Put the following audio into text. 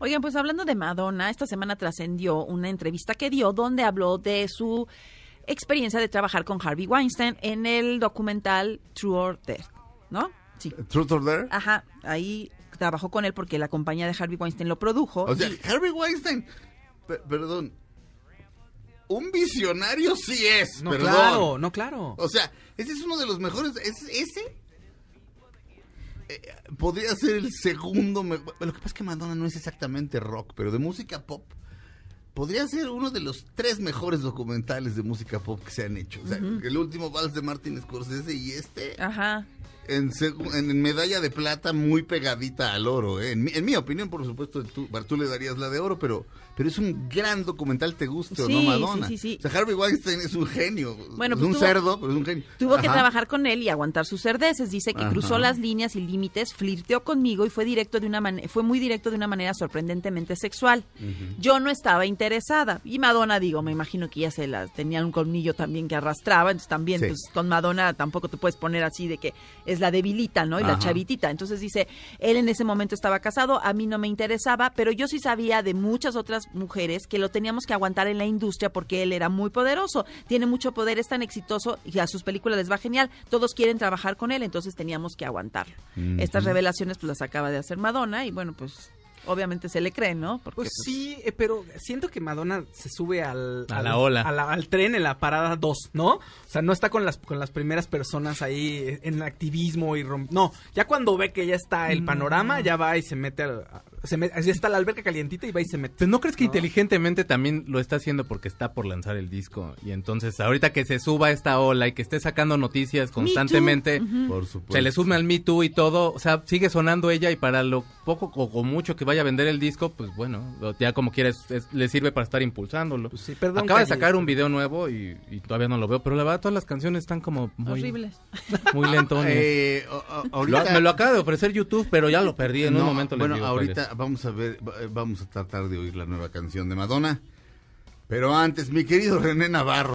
Oigan, pues hablando de Madonna, esta semana trascendió una entrevista que dio donde habló de su experiencia de trabajar con Harvey Weinstein en el documental True or Dare, ¿no? Sí. Eh, ¿True or Dare? Ajá, ahí trabajó con él porque la compañía de Harvey Weinstein lo produjo. O sea, Harvey Weinstein, perdón, un visionario sí es. No, claro, no, claro. O sea, ese es uno de los mejores. ¿Es ese eh, podría ser el segundo. Lo que pasa es que Madonna no es exactamente rock, pero de música pop. Podría ser uno de los tres mejores documentales de música pop que se han hecho. O sea, el último Vals de Martin Scorsese y este. Ajá en, medalla de plata muy pegadita al oro. ¿eh? En, mi, opinión, por supuesto, tú, le darías la de oro, pero, pero es un gran documental, te guste o no, Madonna. o Harvey Weinstein es un genio. es pues un cerdo, pero es un genio. Tuvo que trabajar con él y aguantar sus cerdeces. Dice que cruzó las líneas y límites, flirteó conmigo y fue, directo de una fue muy directo de una manera sorprendentemente sexual. Yo no estaba interesada. Y Madonna, digo, me imagino que ya se la tenía un colmillo también que arrastraba. Entonces también, pues con Madonna tampoco te puedes poner así de que es pues, la debilita, ¿no? Y la chavitita. Entonces dice, él en ese momento estaba casado, a mí no me interesaba, pero yo sí sabía de muchas otras mujeres que lo teníamos que aguantar en la industria porque él era muy poderoso, tiene mucho poder, es tan exitoso y a sus películas les va genial, todos quieren trabajar con él, entonces teníamos que aguantarlo. Estas revelaciones pues las acaba de hacer Madonna y bueno, pues obviamente se le cree, ¿no? Pues, pues, sí, eh, pero siento que Madonna se sube al, a la ola. al tren en la parada 2, ¿no? O sea, no está con las, con las primeras personas ahí eh, en activismo y rom... No, ya cuando ve que ya está el mm. panorama, ya va y se mete a, se me, así está la alberca calientita y va y se mete. ¿No crees que inteligentemente también lo está haciendo porque está por lanzar el disco? Y entonces, ahorita que se suba esta ola y que esté sacando noticias constantemente, se le sume al Me Too y todo, o sea, sigue sonando ella y para lo poco o, mucho que vaya a vender el disco, pues bueno, ya como quieras, le sirve para estar impulsándolo. Pues acaba de sacar un video nuevo y, todavía no lo veo, pero la verdad todas las canciones están como muy... Horribles. Muy lentones. Eh, me lo acaba de ofrecer YouTube, pero ya lo perdí en un momento. Bueno, les digo ahorita vamos a ver, vamos a tratar de oír la nueva canción de Madonna. Pero antes, mi querido René Navarro.